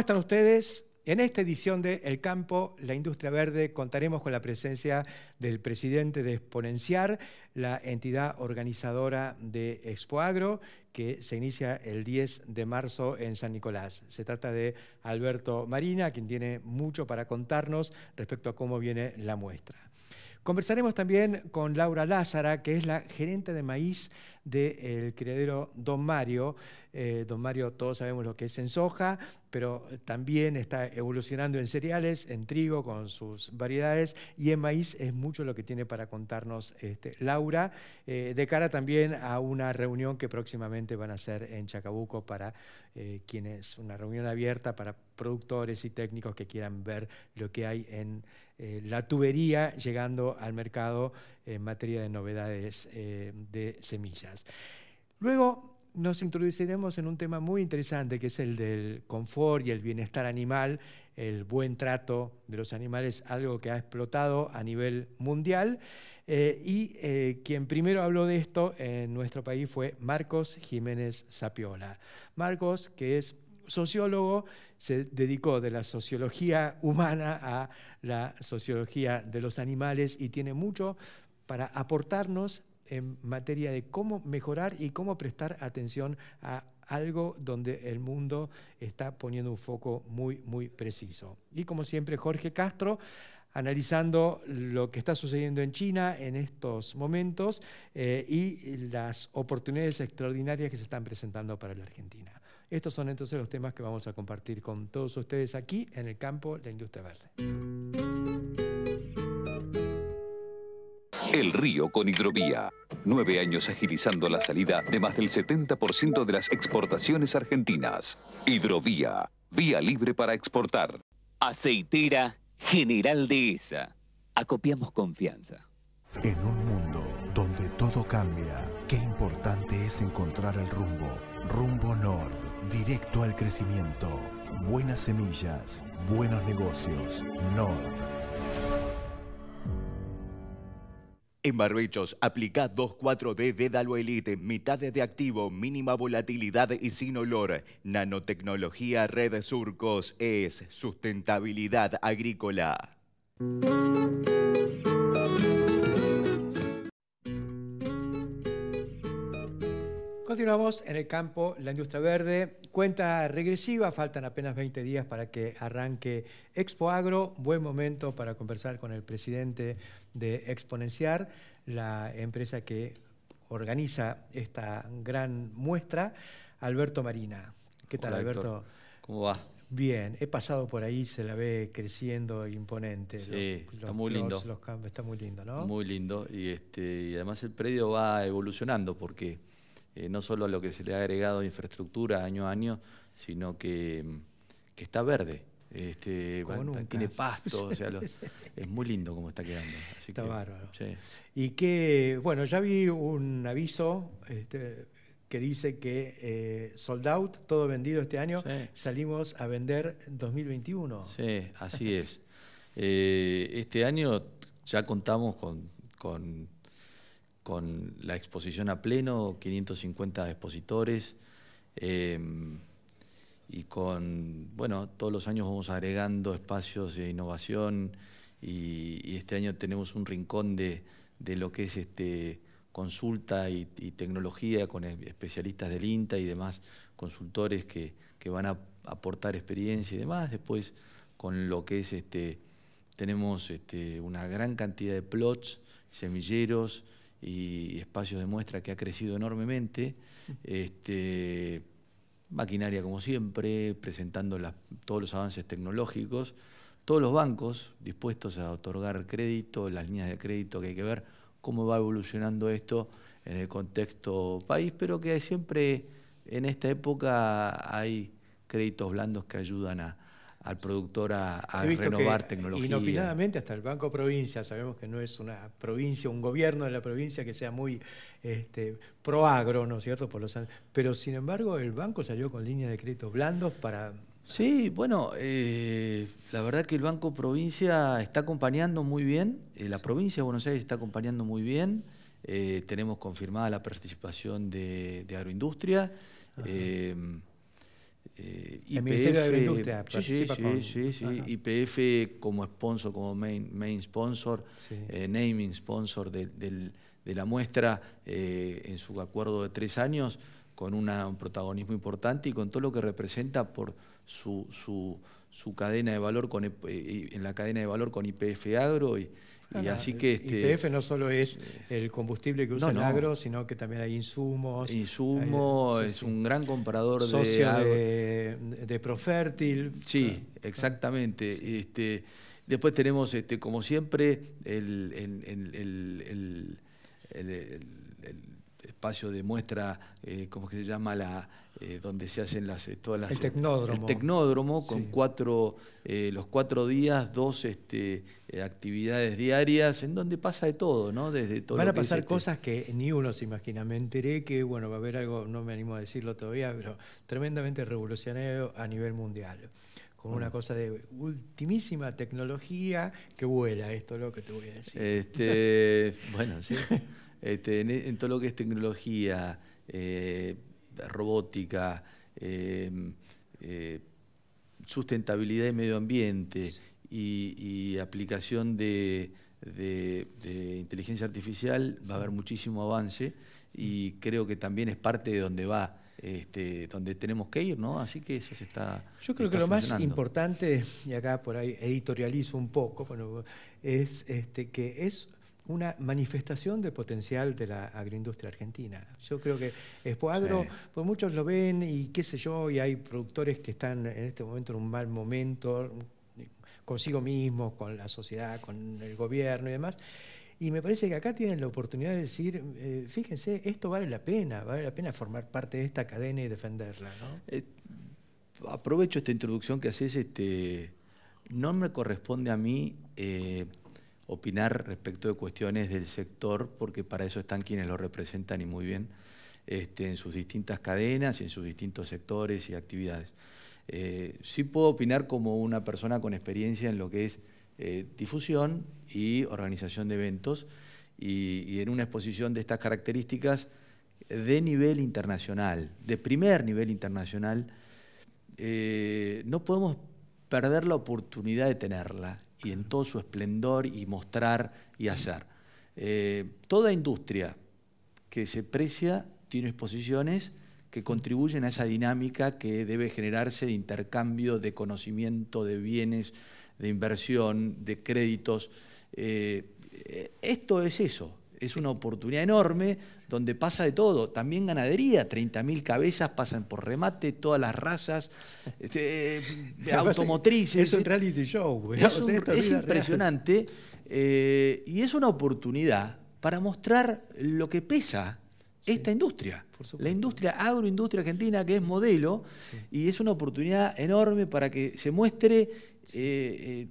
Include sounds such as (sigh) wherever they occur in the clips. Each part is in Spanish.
están ustedes en esta edición de El Campo, la Industria Verde, contaremos con la presencia del presidente de Exponenciar, la entidad organizadora de Expoagro, que se inicia el 10 de marzo en San Nicolás. Se trata de Alberto Marina, quien tiene mucho para contarnos respecto a cómo viene la muestra. Conversaremos también con Laura Lázara, que es la gerente de maíz del criadero Don Mario. Eh, Don Mario, todos sabemos lo que es en soja, pero también está evolucionando en cereales, en trigo, con sus variedades, y en maíz es mucho lo que tiene para contarnos este, Laura, eh, de cara también a una reunión que próximamente van a hacer en Chacabuco para eh, quienes, una reunión abierta para productores y técnicos que quieran ver lo que hay en eh, la tubería llegando al mercado en materia de novedades eh, de semillas. Luego nos introduciremos en un tema muy interesante que es el del confort y el bienestar animal, el buen trato de los animales, algo que ha explotado a nivel mundial. Eh, y quien primero habló de esto en nuestro país fue Marcos Jiménez Sapiola. Marcos, que es sociólogo, se dedicó de la sociología humana a la sociología de los animales y tiene mucho para aportarnos en materia de cómo mejorar y cómo prestar atención a algo donde el mundo está poniendo un foco muy, muy preciso. Y como siempre, Jorge Castro, analizando lo que está sucediendo en China en estos momentos eh, y las oportunidades extraordinarias que se están presentando para la Argentina. Estos son entonces los temas que vamos a compartir con todos ustedes aquí en el campo de La Industria Verde. El Río con hidrovía. Nueve años agilizando la salida de más del 70% de las exportaciones argentinas. Hidrovía, vía libre para exportar. Aceitera General de ESA. Acopiamos confianza. En un mundo donde todo cambia, qué importante es encontrar el rumbo. Rumbo norte. Directo al crecimiento. Buenas semillas. Buenos negocios. Nord. En Barbechos, aplica 2,4-D de Dalo Elite, mitades de activo, mínima volatilidad y sin olor. Nanotecnología Red Surcos es sustentabilidad agrícola. Continuamos en el campo, la industria verde, cuenta regresiva, faltan apenas 20 días para que arranque Expo Agro, buen momento para conversar con el presidente de Exponenciar, la empresa que organiza esta gran muestra, Alberto Marina. ¿Qué tal, Alberto? ¿Cómo va? Bien, he pasado por ahí, se la ve creciendo imponente. Sí, está muy lindo. Los está muy lindo, ¿no? Muy lindo. Y, este, y además el predio va evolucionando porque eh, no solo a lo que se le ha agregado infraestructura año a año, sino que, está verde. Este, tiene pasto, (laughs) es muy lindo como está quedando. está bárbaro. Y que, bueno, ya vi un aviso este, que dice que eh, sold out, todo vendido este año, salimos a vender 2021. Sí, así es. Eh, este año ya contamos con con la exposición a pleno, 550 expositores, em, y con, bueno, todos los años vamos agregando espacios de innovación y, este año tenemos un rincón de, lo que es este, consulta y, tecnología con especialistas del INTA y demás consultores que, van a aportar experiencia y demás. Después con lo que es este, tenemos este, una gran cantidad de plots, semilleros, y espacios de muestra que ha crecido enormemente. Este, maquinaria como siempre, presentando todos los avances tecnológicos, todos los bancos dispuestos a otorgar crédito, las líneas de crédito que hay que ver cómo va evolucionando esto en el contexto país, pero que siempre en esta época hay créditos blandos que ayudan a, al productor a, renovar tecnología. Inopinadamente, hasta el Banco Provincia, sabemos que no es una provincia, un gobierno de la provincia que sea muy este, proagro, ¿no es cierto? Por los, pero sin embargo, el banco salió con líneas de créditos blandos para. Sí, bueno, eh, la verdad que el Banco Provincia está acompañando muy bien, eh, la provincia de Buenos Aires está acompañando muy bien, eh, tenemos confirmada la participación de, de Agroindustria. Eh, IPF, sí, sí, sí, IPF como sponsor, como main, sponsor, eh, naming sponsor de, la muestra eh, en su acuerdo de tres años, con un protagonismo importante y con todo lo que representa por su, cadena de valor eh, en la cadena de valor con IPF Agro y así eh, que este, TF no solo es el combustible que usa el agro, sino que también hay insumos. Insumos, es un gran comprador Socio de, de, de Profértil. Sí, ah, ah, exactamente. Este, después tenemos, este, como siempre, el, espacio de muestra, eh, ¿cómo que se llama? La, eh, donde se hacen las, eh, todas las... El eh, tecnódromo. El tecnódromo con cuatro, los cuatro días, dos este, actividades diarias, en donde pasa de todo, ¿no? Desde todo Van a pasar este cosas que ni uno se imagina. Me enteré que, bueno, va a haber algo, no me animo a decirlo todavía, pero tremendamente revolucionario a nivel mundial Como una mm. cosa de ultimísima tecnología que vuela, esto lo que te voy a decir. Este, (laughs) bueno, sí. Este, en, todo lo que es tecnología, robótica, em, eh, sustentabilidad y medio ambiente y, aplicación de, inteligencia artificial, va a haber muchísimo avance y creo que también es parte de donde va. Este, donde tenemos que ir, ¿no? Así que eso se está. Yo creo que lo más importante, y acá por ahí editorializo un poco, es este, que es una manifestación del potencial de la agroindustria argentina. Yo creo que es sí. pues muchos lo ven y qué sé yo, y hay productores que están en este momento en un mal momento, consigo mismo, con la sociedad, con el gobierno y demás. Y me parece que acá tienen la oportunidad de decir, eh, fíjense, esto vale la pena, vale la pena formar parte de esta cadena y defenderla. Eh, aprovecho esta introducción que haces, este, no me corresponde a mí eh, opinar respecto de cuestiones del sector, porque para eso están quienes lo representan y muy bien, este, en sus distintas cadenas y en sus distintos sectores y actividades. Eh, sí puedo opinar como una persona con experiencia en lo que es eh, difusión y organización de eventos, y, en una exposición de estas características de nivel internacional, de primer nivel internacional, eh, no podemos perder la oportunidad de tenerla y en todo su esplendor y mostrar y hacer. Eh, toda industria que se precia tiene exposiciones que contribuyen a esa dinámica que debe generarse de intercambio de conocimiento, de bienes, de inversión, de créditos. Eh, eh, esto es eso, es una oportunidad enorme donde pasa de todo. También ganadería, 30.000 cabezas pasan por remate, todas las razas, este, (laughs) automotrices. Es un reality show. Es, impresionante eh, y es una oportunidad para mostrar lo que pesa esta industria, la industria agroindustria argentina que es modelo y es una oportunidad enorme para que se muestre, eh, eh,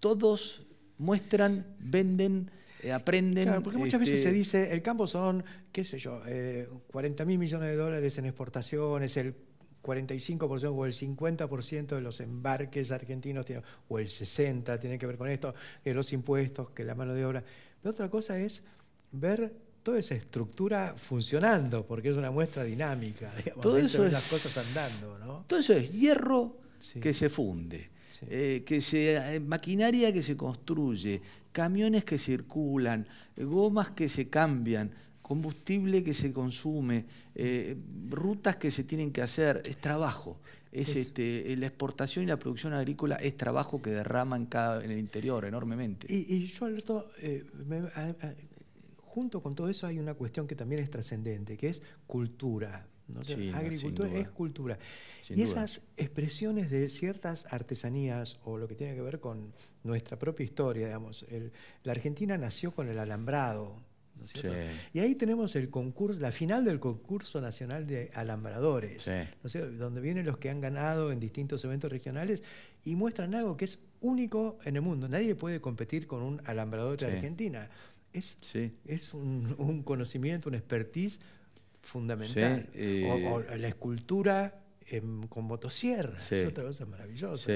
todos muestran, venden, eh, aprenden. porque muchas veces se este, dice, el campo son, qué sé yo, 40 eh, mil millones de dólares en exportaciones, el 45% o el 50% de los embarques argentinos o el 60% tiene que ver con esto, eh, los impuestos, que la mano de obra. Pero otra cosa es ver toda esa estructura funcionando, porque es una muestra dinámica, (laughs) de todo las cosas andando. ¿no? Todo eso es hierro que se funde, que maquinaria que se construye, camiones que circulan, gomas que se cambian, combustible que se consume, eh, rutas que se tienen que hacer, es trabajo. Es, este, eh, la exportación y la producción agrícola es trabajo que derraman cada, en el interior enormemente. Y, yo, Alberto, eh, junto con todo eso hay una cuestión que también es trascendente, que es cultura, agricultura es cultura. y esas expresiones de ciertas artesanías o lo que tiene que ver con nuestra propia historia, digamos, la Argentina nació con el alambrado. Y ahí tenemos el concurso, la final del concurso nacional de alambradores, donde vienen los que han ganado en distintos eventos regionales y muestran algo que es único en el mundo. Nadie puede competir con un alambrador de Argentina. Es, es un, un conocimiento, un expertise fundamental. o, la escultura em, con motosierra, es otra cosa maravillosa.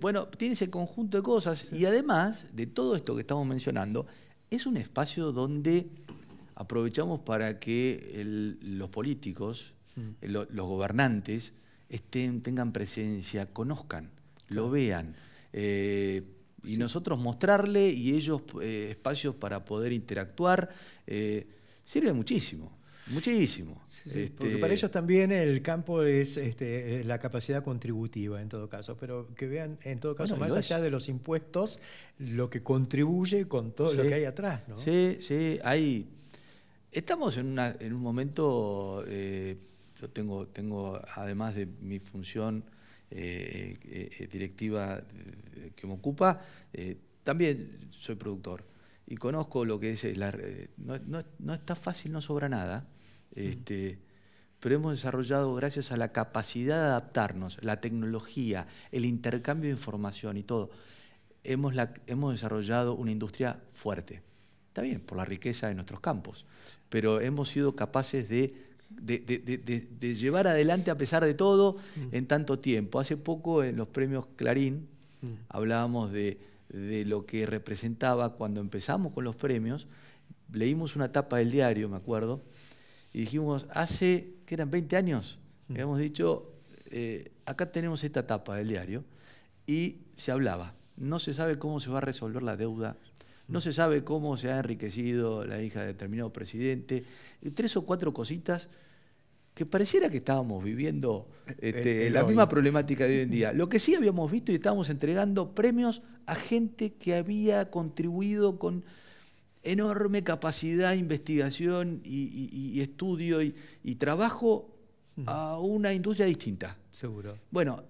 Bueno, tiene ese conjunto de cosas y además de todo esto que estamos mencionando, es un espacio donde aprovechamos para que los políticos, mm. los gobernantes, estén, tengan presencia, conozcan, lo vean. Eh, y nosotros mostrarle y ellos eh, espacios para poder interactuar, eh, sirve muchísimo. Muchísimo. Porque este, para ellos también el campo este, es la capacidad contributiva en todo caso, pero que vean en todo caso más allá de los impuestos lo que contribuye con todo lo que hay atrás. Sí, sí, hay... Estamos en, una, en un momento, eh, yo tengo, tengo, además de mi función eh, eh, directiva que me ocupa, también soy productor y conozco lo que es, la, no, no está fácil, no sobra nada. Este, pero hemos desarrollado gracias a la capacidad de adaptarnos, la tecnología, el intercambio de información y todo, hemos, hemos desarrollado una industria fuerte. Está por la riqueza de nuestros campos, pero hemos sido capaces de, de, de llevar adelante a pesar de todo mm. en tanto tiempo. Hace poco en los premios Clarín mm. hablábamos de, lo que representaba cuando empezamos con los premios, leímos una tapa del diario, me acuerdo, y dijimos, hace que eran 20 años, mm. habíamos dicho, eh, acá tenemos esta etapa del diario y se hablaba, no se sabe cómo se va a resolver la deuda, no se sabe cómo se ha enriquecido la hija de determinado presidente, tres o cuatro cositas que pareciera que estábamos viviendo este, la misma problemática de hoy en día. Lo que sí habíamos visto y estábamos entregando premios a gente que había contribuido con enorme capacidad de investigación y, estudio y, trabajo a una industria distinta. Seguro. Bueno,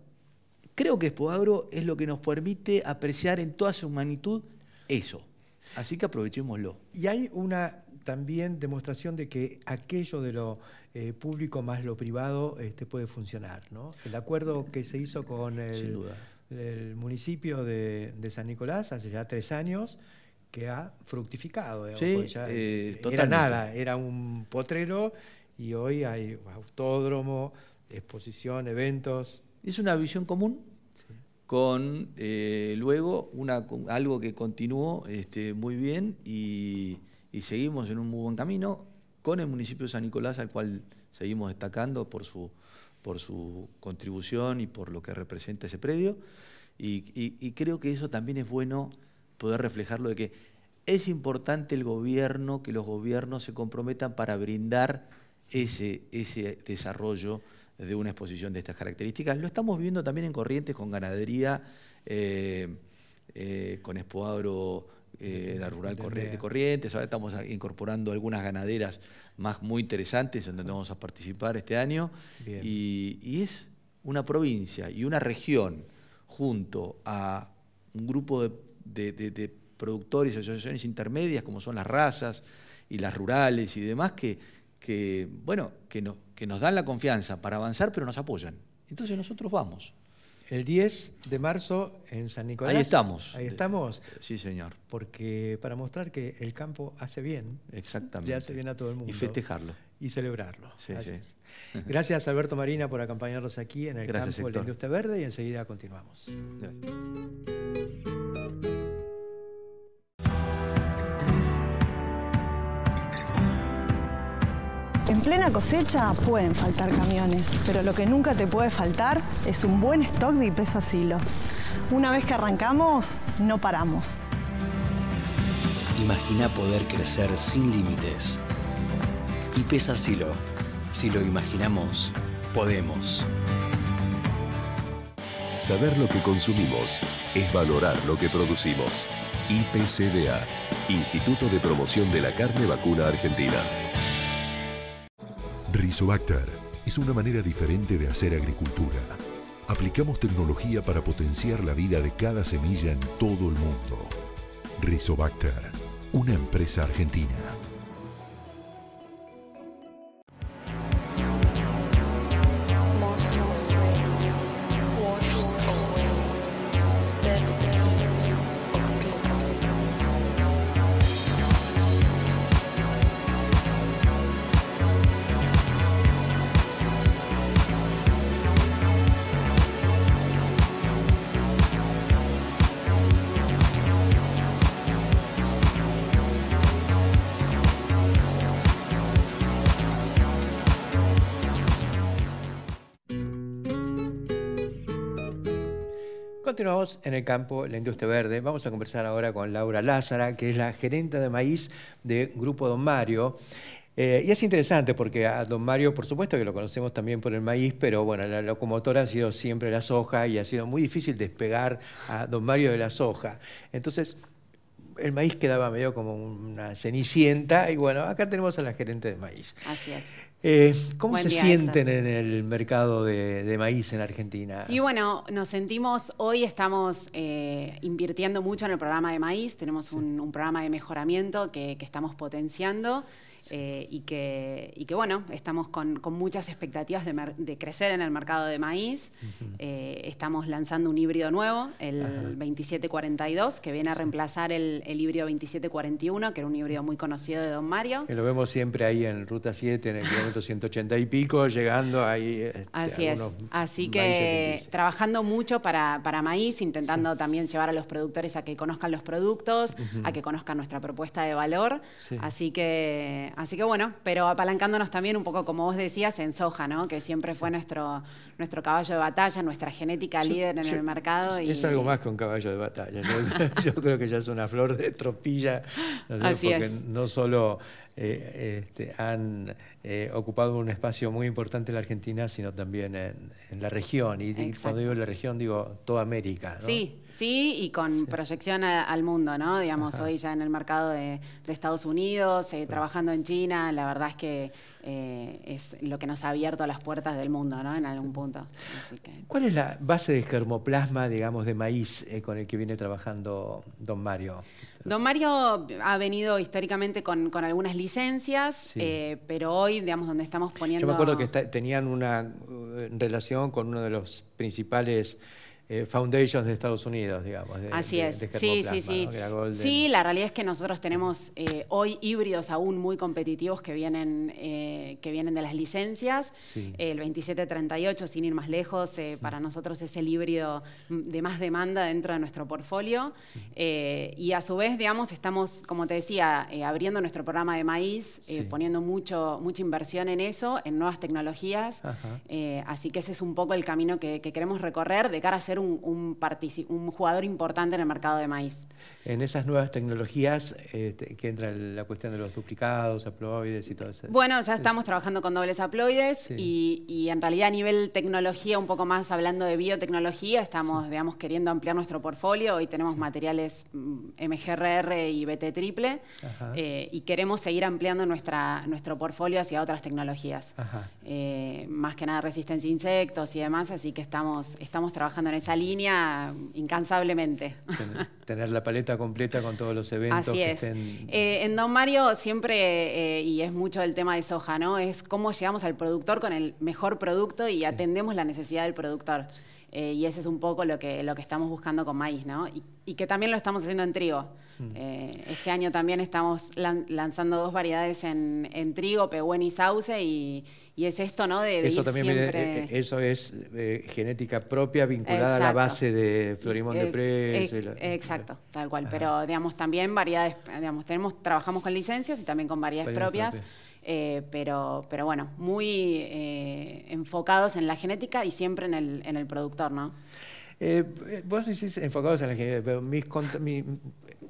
creo que espoagro es lo que nos permite apreciar en toda su magnitud eso. Así que aprovechémoslo. Y hay una también demostración de que aquello de lo eh, público más lo privado este, puede funcionar. El acuerdo que se hizo con el, municipio de San Nicolás hace ya tres años que ha fructificado. Eh, era nada, era un potrero y hoy hay autódromo, exposición, eventos. Es una visión común con eh, luego algo que continuó este, muy bien y, seguimos en un muy buen camino con el municipio de San Nicolás, al cual seguimos destacando por su, por su contribución y por lo que representa ese predio. y creo que eso también es bueno poder reflejar lo de que es importante el gobierno, que los gobiernos se comprometan para brindar ese, ese desarrollo de una exposición de estas características. Lo estamos viendo también en Corrientes con ganadería, eh, eh, con espoagro eh, la rural Corrientes. Ahora estamos incorporando algunas ganaderas más muy interesantes en donde vamos a participar este año. y, es una provincia y una región junto a un grupo de de, productores y asociaciones intermedias, como son las razas y las rurales y demás, que, bueno, que, que nos dan la confianza para avanzar, pero nos apoyan. Entonces nosotros vamos. El 10 de marzo en San Nicolás. Ahí estamos. Ahí estamos. Eh, sí, señor. Porque para mostrar que el campo hace bien. Exactamente. ya hace bien a todo el mundo. Y festejarlo. Y celebrarlo. (laughs) Gracias Alberto Marina por acompañarnos aquí en el campo de la Industria Verde y enseguida continuamos. plena cosecha pueden faltar camiones, pero lo que nunca te puede faltar es un buen stock de IPESA Una vez que arrancamos, no paramos. Imagina poder crecer sin límites. IPESA Si lo imaginamos, podemos. Saber lo que consumimos es valorar lo que producimos. IPCDA, Instituto de Promoción de la Carne Vacuna Argentina. Rizobacter es una manera diferente de hacer agricultura. Aplicamos tecnología para potenciar la vida de cada semilla en todo el mundo. Rizobacter, una empresa argentina. en el campo, la industria verde. Vamos a conversar ahora con Laura Lázara, que es la gerente de maíz del Grupo Don Mario. Eh, y es interesante porque a don Mario, por supuesto que lo conocemos también por el maíz, pero bueno, la locomotora ha sido siempre la soja y ha sido muy difícil despegar a don Mario de la soja. Entonces, el maíz quedaba medio como una cenicienta y bueno, acá tenemos a la gerente de maíz. Así es. Eh, ¿Cómo se sienten en el mercado de, maíz en Argentina? Y bueno, nos sentimos, hoy estamos eh, invirtiendo mucho en el programa de maíz, tenemos un, programa de mejoramiento que estamos potenciando. Eh, y, que, que, bueno, estamos con, muchas expectativas de, crecer en el mercado de maíz. Eh, estamos lanzando un híbrido nuevo, el 2742, que viene a reemplazar el, híbrido 2741, que era un híbrido muy conocido de Don Mario. lo vemos siempre ahí en Ruta 7, en el kilómetro 180 y pico, llegando ahí. Este, Así es. Así que trabajando mucho para, maíz, intentando también llevar a los productores a que conozcan los productos, a que conozcan nuestra propuesta de valor. Así que así que bueno, pero apalancándonos también un poco, como vos decías, en soja, ¿no? Que siempre fue nuestro, nuestro caballo de batalla, nuestra genética líder en el mercado. Es algo más que un caballo de batalla. (laughs) yo creo que ya es una flor de tropilla, así porque es. no solo eh, este, han eh, ocupado un espacio muy importante en la Argentina, sino también en, la región. Y, cuando digo la región, digo toda América. Sí, sí, y con proyección al mundo, ¿no? Digamos, hoy ya en el mercado de, Estados Unidos, eh, pues. trabajando en China, la verdad es que eh, es lo que nos ha abierto las puertas del mundo, ¿no? En algún punto. ¿Cuál es la base de germoplasma, digamos, de maíz eh, con el que viene trabajando don Mario? Don Mario ha venido históricamente con, algunas licencias, eh, pero hoy, digamos, donde estamos poniendo... Yo me acuerdo que tenían una relación con uno de los principales eh, foundations de Estados Unidos, digamos. Así es. sí, sí, sí. Sí, la realidad es que nosotros tenemos eh, hoy híbridos aún muy competitivos que vienen, eh, que vienen de las licencias. el 2738, sin ir más lejos, para nosotros es el híbrido de más demanda dentro de nuestro portfolio. y a su vez, digamos, estamos, como te decía, abriendo nuestro programa de maíz, poniendo mucho, mucha inversión en eso, en nuevas tecnologías. así que ese es un poco el camino que, que queremos recorrer de cara a ser un, jugador importante en el mercado de maíz. En esas nuevas tecnologías eh, que entra la cuestión de los duplicados, haploides y todo eso. Bueno, ya estamos trabajando con dobles haploides y, en realidad a nivel tecnología, un poco más hablando de biotecnología, estamos, queriendo ampliar nuestro portfolio Hoy tenemos materiales MGRR mm, y BT triple eh, y queremos seguir ampliando nuestra, nuestro portfolio hacia otras tecnologías. Eh, más que nada resistencia a insectos y demás, así que estamos, estamos trabajando en ese esa línea incansablemente. Tener, la paleta completa con todos los eventos. Así es. Eh, en Don Mario siempre, eh, y es mucho el tema de soja, ¿no? Es cómo llegamos al productor con el mejor producto y atendemos la necesidad del productor. Eh, y ese es un poco lo que, lo que estamos buscando con maíz, ¿no? Y, que también lo estamos haciendo en trigo. Mm. este año también estamos lanzando dos variedades en, en trigo, pehuen y sauce, y, y es esto, ¿no? De, eso también eh, eso es eh, genética propia vinculada a la base de Florimón de Presa. Exacto, tal cual. Pero digamos también variedades, digamos tenemos trabajamos con licencias y también con variedades, propias. Eh, pero, pero bueno, muy enfocados en la genética y siempre en el, en el productor, ¿no? vos decís enfocados en la genética, pero mis, mi,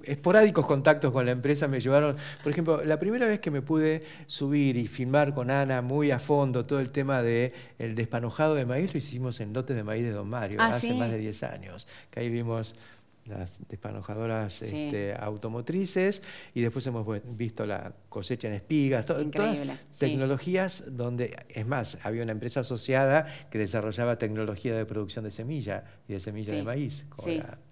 esporádicos contactos con la empresa me llevaron, por ejemplo, la primera vez que me pude subir y filmar con Ana muy a fondo todo el tema del el despanojado de maíz, lo hicimos en lotes de maíz de Don Mario, ah, hace más de 10 años, que ahí vimos las despanojadoras este, automotrices y después hemos visto la cosecha en espigas, todas tecnologías donde, es más, había una empresa asociada que desarrollaba tecnología de producción de semilla y de semilla de maíz,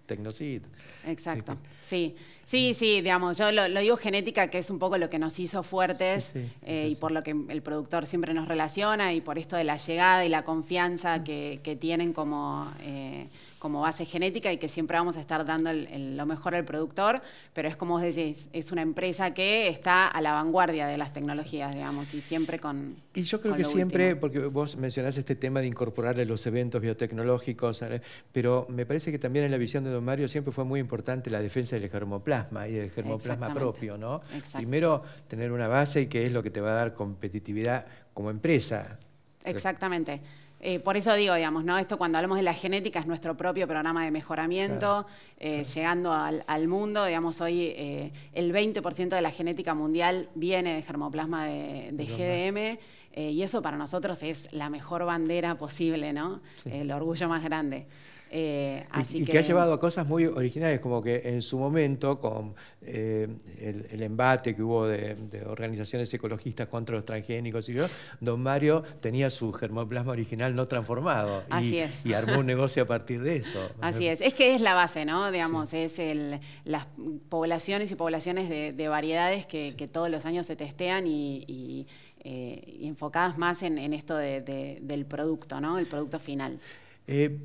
Tecnocid. Exacto. Sí, sí, sí, digamos, yo lo, digo genética, que es un poco lo que nos hizo fuertes eh, y por lo que el productor siempre nos relaciona y por esto de la llegada y la confianza que, tienen como... Eh, como base genética y que siempre vamos a estar dando lo mejor al productor, pero es como vos decís, es una empresa que está a la vanguardia de las tecnologías, digamos, y siempre con... Y yo creo que siempre, porque vos mencionás este tema de incorporarle los eventos biotecnológicos, eh, pero me parece que también en la visión de Don Mario siempre fue muy importante la defensa del germoplasma y del germoplasma propio, ¿no? Primero, tener una base y que es lo que te va a dar competitividad como empresa. Exactamente. Eh, por eso digo, digamos, Esto cuando hablamos de la genética es nuestro propio programa de mejoramiento, eh, llegando al, mundo, digamos, hoy eh, el 20% de la genética mundial viene de germoplasma de GDM. Eh, y eso para nosotros es la mejor bandera posible, ¿no? El orgullo más grande. Eh, y, que... ha llevado a cosas muy originales, como que en su momento, con eh, el, embate que hubo de, organizaciones ecologistas contra los transgénicos y yo, don Mario tenía su germoplasma original no transformado. Y, así es. Y armó un negocio a partir de eso. Así es. Es que es la base, ¿no? Digamos, es el, las poblaciones y poblaciones de, variedades que, todos los años se testean y eh, enfocadas más en, esto del producto, ¿no? El producto final. Eh,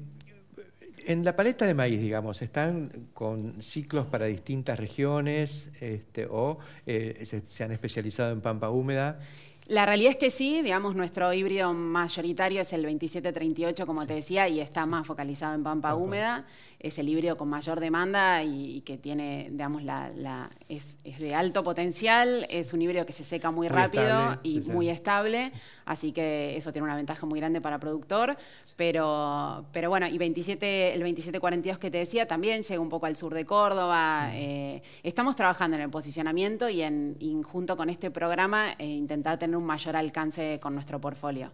en la paleta de maíz, digamos, están con ciclos para distintas regiones este, o eh, se, han especializado en pampa húmeda. La realidad es que sí, digamos, nuestro híbrido mayoritario es el 2738, como te decía, y está más focalizado en pampa húmeda. Es el híbrido con mayor demanda y, que tiene, digamos, la, es, de alto potencial, es un híbrido que se seca muy, rápido y muy estable, así que eso tiene una ventaja muy grande para productor. Pero, pero bueno, y 27, el 2742 que te decía también llega un poco al sur de Córdoba. Eh, estamos trabajando en el posicionamiento y, en, junto con este programa eh, intentar tener un mayor alcance con nuestro portfolio.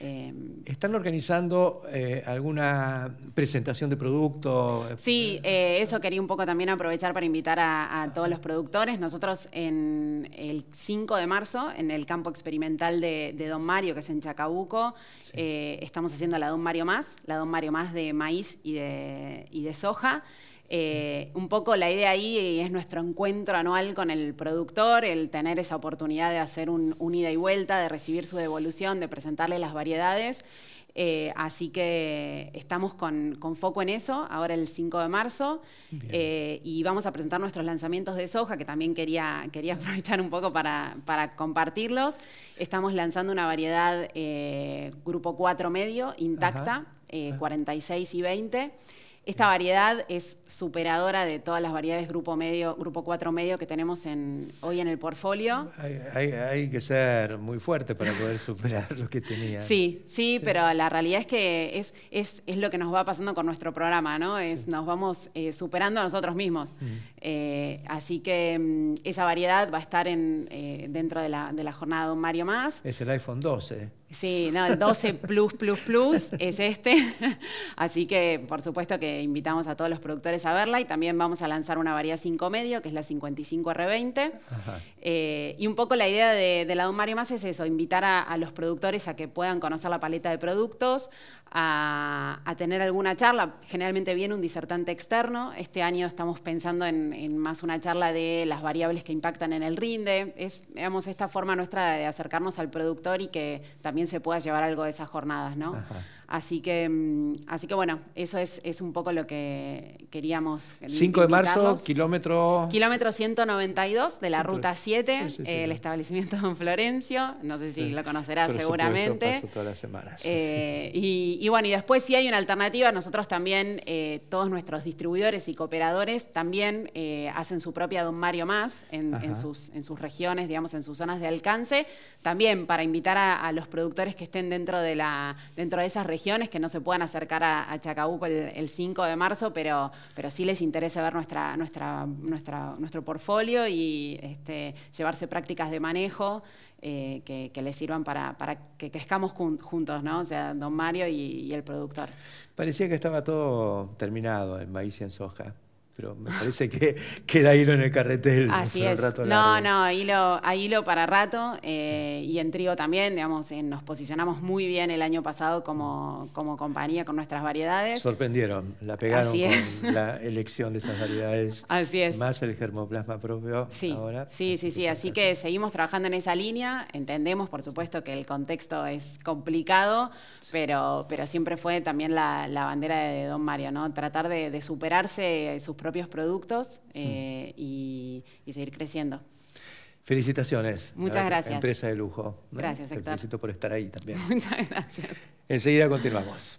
Em, ¿Están organizando eh, alguna presentación de producto? Sí, eh, eso quería un poco también aprovechar para invitar a, todos los productores. Nosotros en el 5 de marzo, en el campo experimental de, Don Mario, que es en Chacabuco, eh, estamos haciendo la Don Mario Más, la Don Mario Más de maíz y de soja. Eh, un poco la idea ahí es nuestro encuentro anual con el productor, el tener esa oportunidad de hacer un, ida y vuelta, de recibir su devolución, de presentarle las variedades. Eh, así que estamos con, foco en eso, ahora el 5 de marzo, eh, y vamos a presentar nuestros lanzamientos de soja, que también quería, quería (laughs) aprovechar un poco para, compartirlos. Estamos lanzando una variedad grupo 4 medio, intacta, 46 y 20. Esta variedad es superadora de todas las variedades grupo medio, grupo 4 medio que tenemos hoy en el portfolio. Hay, que ser muy fuerte para poder superar lo que tenía. Sí, sí, pero la realidad es que es, lo que nos va pasando con nuestro programa, ¿no? Nos vamos eh, superando a nosotros mismos. Eh, así que mm, esa variedad va a estar en, eh, dentro de la, jornada de Mario Más. Es el iPhone 12. Sí, no, el 12 plus plus plus es este. (laughs) Así que por supuesto que invitamos a todos los productores a verla y también vamos a lanzar una variedad 5 medio, que es la 55R20. Eh, y un poco la idea de, la Don Mario Más es eso, invitar a, los productores a que puedan conocer la paleta de productos, a, tener alguna charla. Generalmente viene un disertante externo. Este año estamos pensando en, más una charla de las variables que impactan en el rinde. Es, esta forma nuestra de acercarnos al productor y que también se pueda llevar algo de esas jornadas, ¿no? Así que, mm, así que bueno, eso es, un poco lo que queríamos. 5 de marzo, kilómetro... Kilómetro 192 de la Ruta 7, eh, el establecimiento Don Florencio. No sé si lo conocerás seguramente. y, bueno, y después si hay una alternativa, nosotros también, eh, todos nuestros distribuidores y cooperadores también eh, hacen su propia Don Mario Más en, sus, en sus regiones, digamos, en sus zonas de alcance. También para invitar a, los productores que estén dentro de, la, dentro de esas regiones que no se puedan acercar a, Chacabuco el, 5 de marzo, pero, pero sí les interesa ver nuestro portfolio y este, llevarse prácticas de manejo eh, que, les sirvan para, que crezcamos juntos, ¿no? O sea, don Mario y, el productor. Parecía que estaba todo terminado el maíz y en soja pero me parece que (laughs) queda hilo en el carretel. Así es. no, no, hilo, hilo para rato eh, y en trigo también, digamos, eh, nos posicionamos muy bien el año pasado como, como compañía con nuestras variedades. Sorprendieron, la pegaron con la (laughs) elección de esas variedades. Así es. Más el germoplasma propio sí. ahora. Sí, sí, sí, así que seguimos trabajando en esa línea, entendemos por supuesto que el contexto es complicado, pero, pero siempre fue también la, bandera de Don Mario, ¿no? Tratar de superarse sus propios propios productos mm. eh, y, seguir creciendo. Felicitaciones. Muchas gracias. Empresa de lujo. Gracias, Héctor. Te felicito por estar ahí también. (laughs) Muchas gracias. Enseguida continuamos.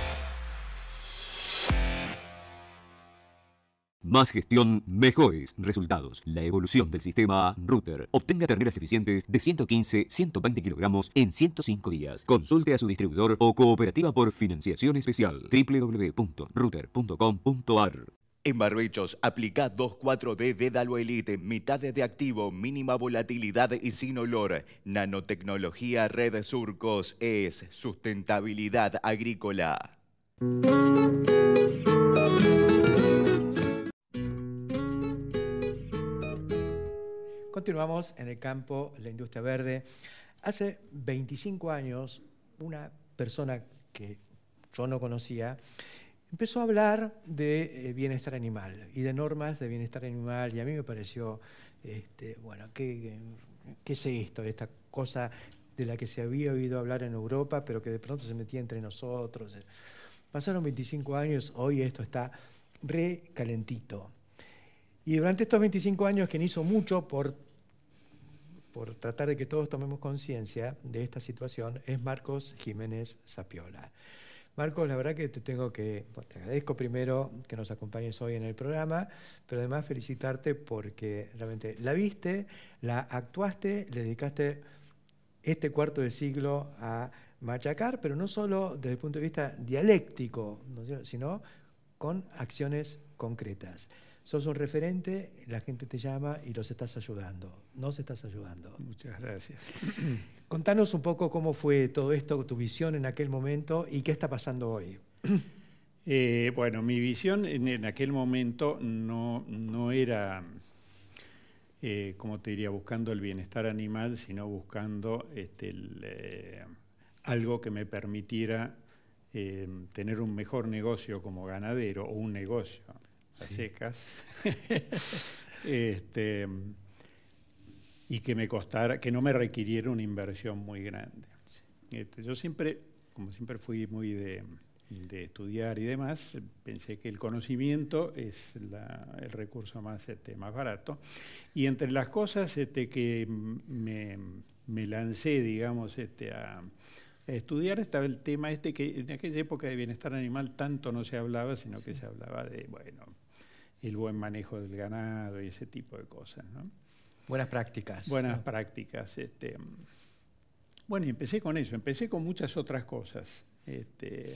Más gestión, mejores resultados. La evolución del sistema Router. Obtenga terneras eficientes de 115, 120 kilogramos en 105 días. Consulte a su distribuidor o cooperativa por financiación especial. www.router.com.ar en Barbechos, aplica 2,4-D Dédalo Elite, mitad de activo, mínima volatilidad y sin olor. Nanotecnología Red Surcos es sustentabilidad agrícola. Continuamos en el campo, la industria verde. Hace 25 años, una persona que yo no conocía empezó a hablar de eh, bienestar animal y de normas de bienestar animal y a mí me pareció, este, bueno, ¿qué, ¿qué es esto? Esta cosa de la que se había oído hablar en Europa, pero que de pronto se metía entre nosotros. Pasaron 25 años, hoy esto está recalentito. Y durante estos 25 años, quien hizo mucho por por tratar de que todos tomemos conciencia de esta situación es Marcos Jiménez Zapiola. Marcos, la verdad que te tengo que, te agradezco primero que nos acompañes hoy en el programa, pero además felicitarte porque realmente la viste, la actuaste, le dedicaste este cuarto de siglo a machacar, pero no solo desde el punto de vista dialéctico, sino con acciones concretas sos un referente, la gente te llama y los estás ayudando, nos estás ayudando. Muchas gracias. (clears throat) Contanos un poco cómo fue todo esto, tu visión en aquel momento y qué está pasando hoy. (clears throat) Eh, bueno, mi visión en, aquel momento no, era, eh, como te diría, buscando el bienestar animal, sino buscando este, eh, algo que me permitiera tener un mejor negocio como ganadero o un negocio a secas, (laughs) este, y que me costara, que no me requiriera una inversión muy grande. Este, yo siempre, como siempre fui muy de, estudiar y demás, pensé que el conocimiento es el recurso más, este, más barato. Y entre las cosas este, que me, me lancé, digamos, este, a estudiar estaba el tema este que en aquella época de bienestar animal tanto no se hablaba, sino que se hablaba de, bueno, el buen manejo del ganado y ese tipo de cosas. Buenas prácticas. Buenas prácticas. Este. Bueno, y empecé con eso, empecé con muchas otras cosas, este,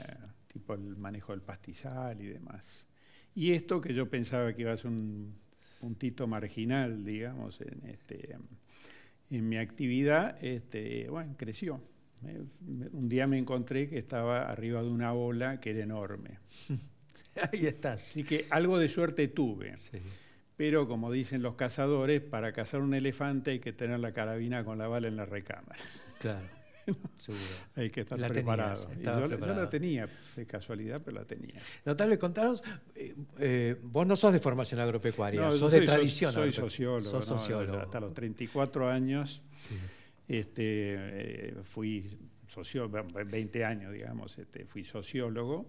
tipo el manejo del pastizal y demás. Y esto que yo pensaba que iba a ser un puntito marginal, digamos, en, este, mi actividad, este, bueno, creció. Eh, un día me encontré que estaba arriba de una ola que era enorme. (laughs) (laughs) Ahí estás. Así que algo de suerte tuve. Pero como dicen los cazadores, para cazar un elefante hay que tener la carabina con la bala en la recámara. Claro. (laughs) Seguro. Hay que estar preparado. yo, la tenía, de casualidad, pero la tenía. Notable, contanos, eh, eh, vos no sos de formación agropecuaria, sos de tradición. Soy, sociólogo. Hasta los 34 años este, eh, fui sociólogo, 20 años, digamos, este, fui sociólogo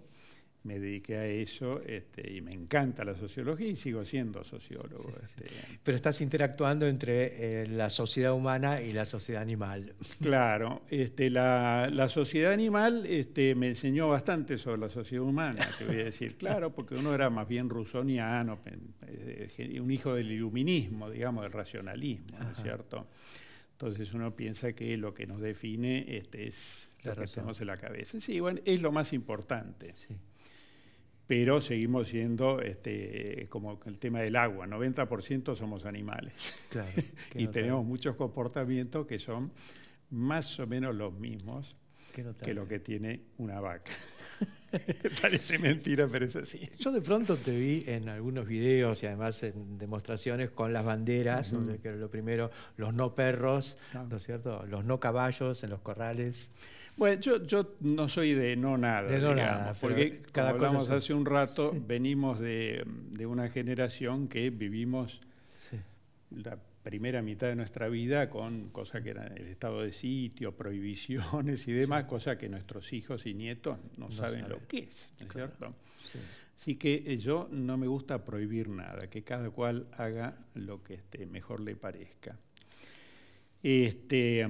me dediqué a eso este, y me encanta la sociología y sigo siendo sociólogo. Este, Pero estás interactuando entre eh, la sociedad humana y la sociedad animal. (laughs) Claro, este, la, sociedad animal este, me enseñó bastante sobre la sociedad humana, te voy a decir, (laughs) claro, porque uno era más bien rusoniano, eh, un hijo del iluminismo, digamos, del racionalismo, ¿no es cierto? Entonces uno piensa que lo que nos define es lo que tenemos en la cabeza. Sí, bueno, es lo más importante pero seguimos siendo, este, como el tema del agua, 90% somos animales. (laughs) y tenemos muchos comportamientos que son más o menos los mismos que lo que tiene una vaca. (laughs) Parece mentira, pero es así. Yo de pronto te vi en algunos videos y además en demostraciones con las banderas, que lo primero, los no perros, ah. ¿no es cierto? Los no caballos en los corrales. Bueno, yo, yo no soy de no nada. De no nada. Porque, cada como hablamos hace un rato, venimos de, una generación que vivimos la primera mitad de nuestra vida con cosas que eran el estado de sitio, prohibiciones y demás, cosas que nuestros hijos y nietos no, saben lo que es, es cierto? Así que eh, yo no me gusta prohibir nada, que cada cual haga lo que este, mejor le parezca. Este,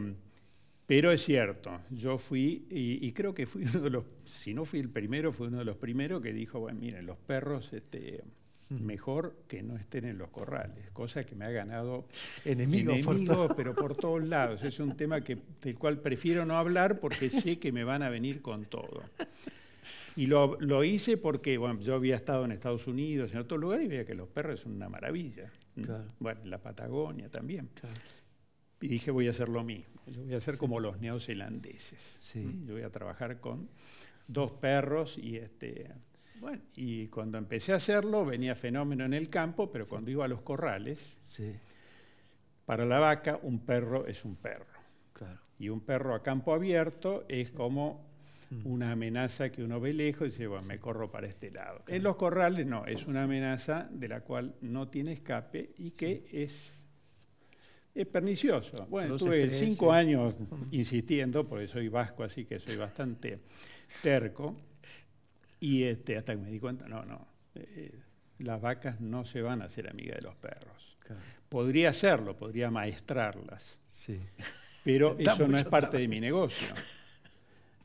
pero es cierto, yo fui, y, y, creo que fui uno de los, si no fui el primero, fui uno de los primeros que dijo, bueno, miren, los perros... Este, Mejor que no estén en los corrales, cosa que me ha ganado enemigos, pero por todos lados. Es un tema que, del cual prefiero no hablar porque sé que me van a venir con todo. Y lo, hice porque yo había estado en Estados Unidos, en otro lugar, y veía que los perros son una maravilla. Mm, bueno, la Patagonia también. Y dije, voy a hacer lo mismo. Yo voy a hacer como los neozelandeses. Sí. Yo voy a trabajar con dos perros y este, bueno, y cuando empecé a hacerlo, venía fenómeno en el campo, pero cuando iba a los corrales, para la vaca un perro es un perro. Y un perro a campo abierto es como hmm. una amenaza que uno ve lejos y dice, bueno, me corro para este lado. En los corrales no, es oh, una amenaza de la cual no tiene escape y que es, es pernicioso. Bueno, estuve cinco años hmm. insistiendo, porque soy vasco, así que soy bastante terco. Y este, hasta que me di cuenta, no, no, eh, las vacas no se van a ser amigas de los perros. Podría hacerlo, podría maestrarlas, sí. pero (laughs) eso no es parte de mi negocio.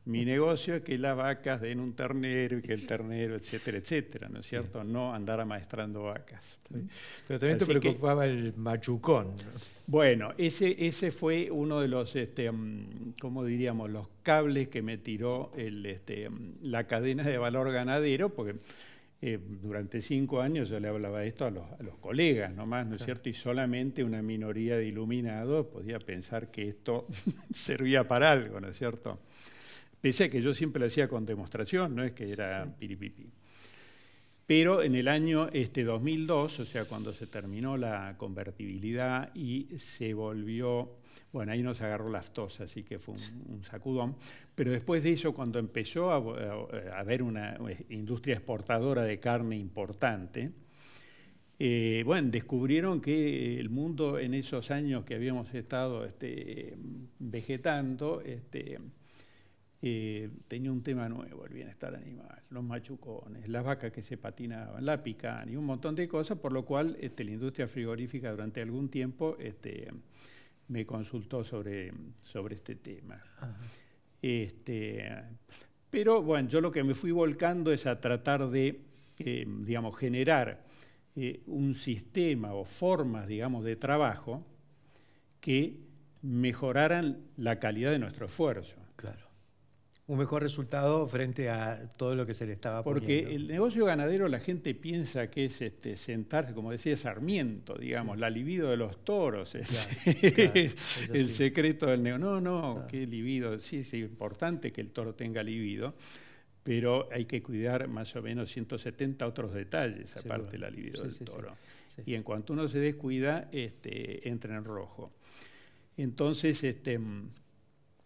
Mi negocio es que las vacas den un ternero y que el ternero, etcétera, etcétera, ¿no es cierto? No andar amaestrando vacas. Pero también te preocupaba el machucón. Bueno, ese, ese fue uno de los, este, mm, ¿cómo diríamos?, los cables que me tiró el, este, mm, la cadena de valor ganadero, porque eh, durante cinco años yo le hablaba esto a los, colegas nomás, ¿no es cierto? Y solamente una minoría de iluminados podía pensar que esto (laughs) servía para algo, ¿no es cierto? Pese a que yo siempre lo hacía con demostración, no es que era piripipi. Pero en el año este, 2002, o sea, cuando se terminó la convertibilidad y se volvió, bueno, ahí nos agarró la aftosa, así que fue un, sacudón, pero después de eso, cuando empezó a, haber una eh, industria exportadora de carne importante, eh, bueno, descubrieron que el mundo en esos años que habíamos estado este, vegetando, este, eh, tenía un tema nuevo, el bienestar animal, los machucones, las vacas que se patinaban, la pican y un montón de cosas, por lo cual este, la industria frigorífica durante algún tiempo este, me consultó sobre, este tema. Este, pero bueno, yo lo que me fui volcando es a tratar de, eh, generar eh, un sistema o formas, digamos, de trabajo que mejoraran la calidad de nuestro esfuerzo un mejor resultado frente a todo lo que se le estaba Porque Porque el negocio ganadero la gente piensa que es este, sentarse, como decía Sarmiento, digamos, la libido de los toros, (laughs) el secreto del negocio. No, no, qué libido, sí, es importante que el toro tenga libido, pero hay que cuidar más o menos 170 otros detalles aparte de la libido del toro. Y en cuanto uno se descuida, este, entra en rojo. Entonces, este,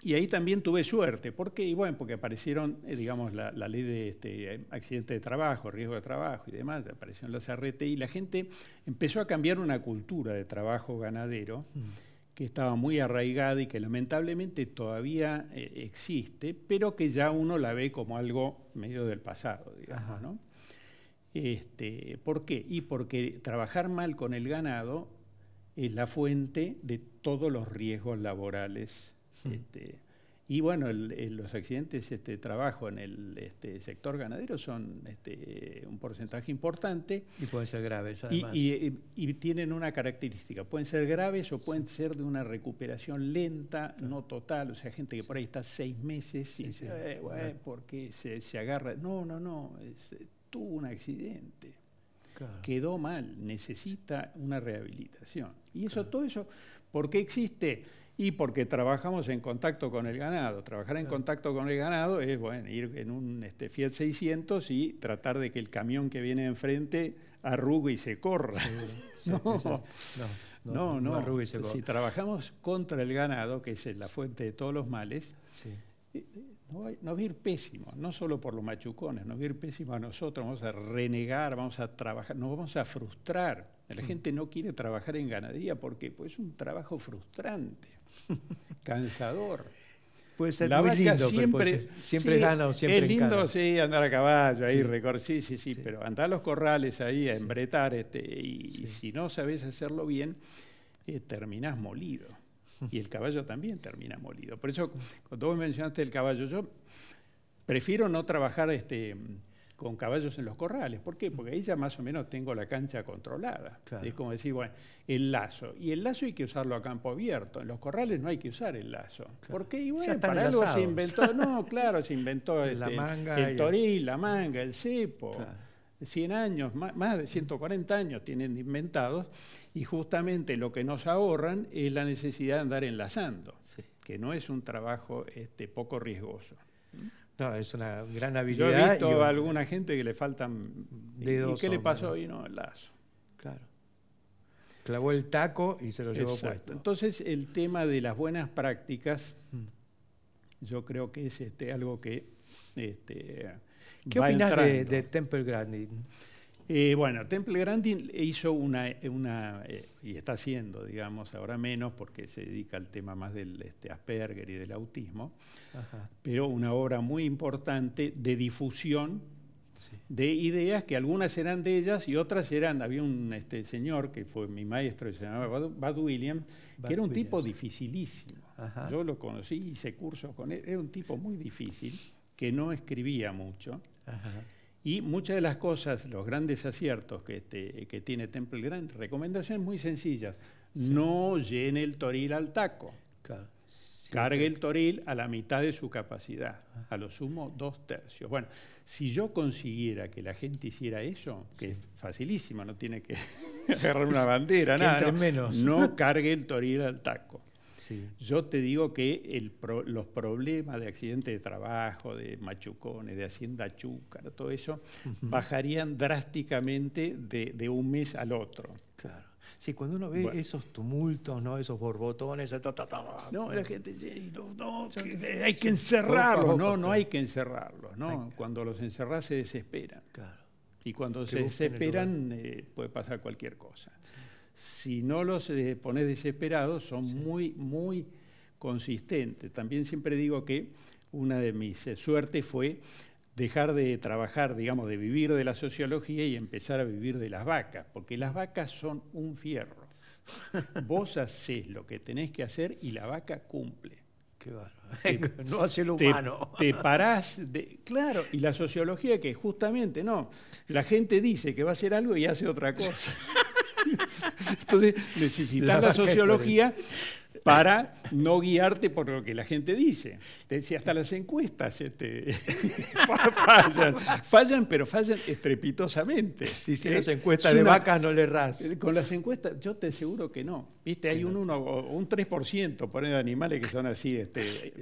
y ahí también tuve suerte. ¿Por qué? Y bueno, porque aparecieron, eh, digamos, la, ley de este, accidente de trabajo, riesgo de trabajo y demás, aparecieron los RT y la gente empezó a cambiar una cultura de trabajo ganadero mm. que estaba muy arraigada y que lamentablemente todavía eh, existe, pero que ya uno la ve como algo medio del pasado, este, ¿Por qué? Y porque trabajar mal con el ganado es la fuente de todos los riesgos laborales este, y bueno, los accidentes este, de este, trabajo en el este, sector ganadero son este, un porcentaje importante. Y pueden ser graves, además. Y, tienen una característica, pueden ser graves o pueden ser de una recuperación lenta, no total, o sea, gente que por ahí está seis meses y eh, porque se, se, agarra. No, no, no, eh, tuvo un accidente. Quedó mal, necesita una rehabilitación. Y eso, todo eso, ¿por qué existe? y porque trabajamos en contacto con el ganado. Trabajar en contacto con el ganado es bueno, ir en un este, Fiat 600 y tratar de que el camión que viene enfrente arrugue y se corra. (laughs) no. no. no, y se corra. Si trabajamos contra el ganado, que es la fuente de todos los males, sí. Eh, eh, no, va a ir pésimo, no solo por los machucones, no va a ir pésimo a nosotros, vamos a renegar, vamos a trabajar, nos vamos a frustrar. La mm. gente no quiere trabajar en ganadería porque pues, es un trabajo frustrante. (laughs) cansador. Puede ser siempre, siempre siempre Es lindo, sí, andar a caballo ahí, sí. sí, sí, sí, pero andar a los corrales ahí a embretar este, y, si no sabes hacerlo bien, eh, terminás molido. (laughs) Y el caballo también termina molido. Por eso, cuando vos mencionaste el caballo, yo prefiero no trabajar este, con caballos en los corrales. ¿Por qué? Porque ahí ya más o menos tengo la cancha controlada. Es como decir, bueno, el lazo. Y el lazo hay que usarlo a campo abierto. En los corrales no hay que usar el lazo. Porque ¿Por qué? Y bueno, para algo se inventó, no, (laughs) claro, se inventó este, el, toril, la manga, el cepo. cien 100 años, más de 140 años tienen inventados, y justamente lo que nos ahorran es la necesidad de andar enlazando, que no es un trabajo este, poco riesgoso. No, es una gran habilidad. Yo he visto a alguna gente que le faltan dedos. ¿Y qué le pasó? Menos. Y no, el lazo. Claro. Clavó el taco y se lo llevó puesto. Entonces, el tema de las buenas prácticas, mm. yo creo que es este, algo que. Este, ¿Qué opinas de, de, Temple Grandin? Eh, bueno, Temple Grandin hizo una, eh, y está haciendo, digamos, ahora menos porque se dedica al tema más del este, Asperger y del autismo, pero una obra muy importante de difusión de ideas que algunas eran de ellas y otras eran, había un este, señor que fue mi maestro, se llamaba Bad Williams, que era un tipo dificilísimo. Yo lo conocí, hice cursos con él, era un tipo muy difícil, que no escribía mucho. Y muchas de las cosas, los grandes aciertos que, este, tiene Temple Grant, recomendaciones muy sencillas. No llene el toril al taco. Cargue el toril a la mitad de su capacidad, ah. a lo sumo dos tercios. Bueno, si yo consiguiera que la gente hiciera eso, que es facilísimo, no tiene que (laughs) (laughs) agarrar una bandera, nada. Menos. no cargue el toril al taco. Yo te digo que los problemas de accidentes de trabajo, de machucones, de hacienda chúcar, todo eso, bajarían drásticamente de, un mes al otro. Claro. Sí, cuando uno ve esos tumultos, esos borbotones, no, la gente dice, no, hay que encerrarlos, no, no hay que encerrarlos, Cuando los encerras se desesperan. Y cuando se desesperan eh, puede pasar cualquier cosa si no los eh, pones desesperados, son muy, muy consistentes. También siempre digo que una de mis eh, suertes fue dejar de trabajar, digamos, de vivir de la sociología y empezar a vivir de las vacas, porque las vacas son un fierro. (laughs) Vos haces lo que tenés que hacer y la vaca cumple. Qué bárbaro. (laughs) no hace lo humano. Te, te, parás de. Claro, y la sociología que justamente no. La gente dice que va a hacer algo y hace otra cosa. (laughs) Entonces necesitas la, sociología para no guiarte por lo que la gente dice. Te decía, hasta las encuestas este, (laughs) fallan, fallan, pero fallan estrepitosamente. Si sí, eh, las encuestas de vacas no le ras eh, Con las encuestas, yo te aseguro que no. Viste, hay un 1 un 3% por ejemplo de animales que son así este,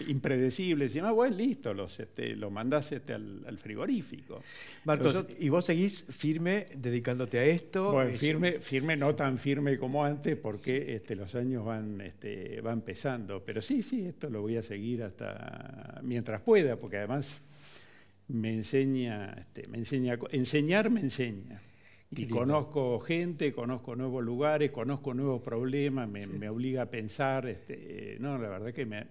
impredecibles y demás, ah, bueno listo, los, este, lo mandás este, al, frigorífico. Marcos, ¿y vos seguís firme dedicándote a esto? Bueno, eh, firme, firme no tan firme como antes porque este, los años van, este, pesando, pero sí, sí, esto lo voy a seguir hasta mientras pueda, porque además me enseña, este, me enseña, enseñar me enseña. y conozco gente, conozco nuevos lugares, conozco nuevos problemas, me, obliga a pensar. Este, no, la verdad que me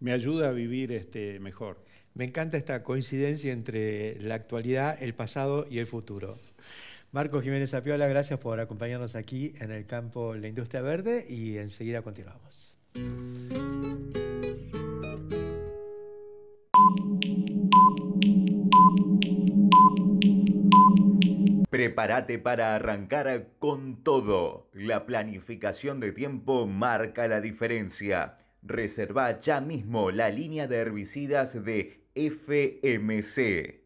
me ayuda a vivir este, mejor. Me encanta esta coincidencia entre la actualidad, el pasado y el futuro. Marco Jiménez Apiola, gracias por acompañarnos aquí en el campo La Industria Verde y enseguida continuamos. Prepárate para arrancar con todo. La planificación de tiempo marca la diferencia. Reserva ya mismo la línea de herbicidas de FMC.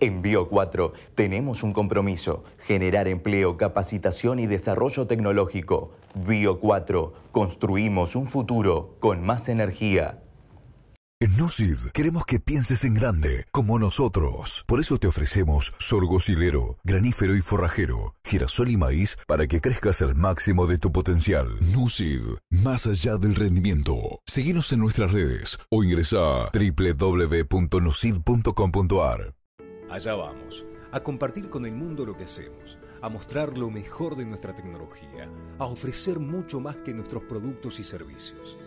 En Bio4 tenemos un compromiso, generar empleo, capacitación y desarrollo tecnológico. Bio4, construimos un futuro con más energía. En Nucid queremos que pienses en grande, como nosotros. Por eso te ofrecemos sorgo silero, granífero y forrajero, girasol y maíz para que crezcas al máximo de tu potencial. Nucid, más allá del rendimiento. Seguinos en nuestras redes o ingresa a www.nucid.com.ar. Allá vamos, a compartir con el mundo lo que hacemos, a mostrar lo mejor de nuestra tecnología, a ofrecer mucho más que nuestros productos y servicios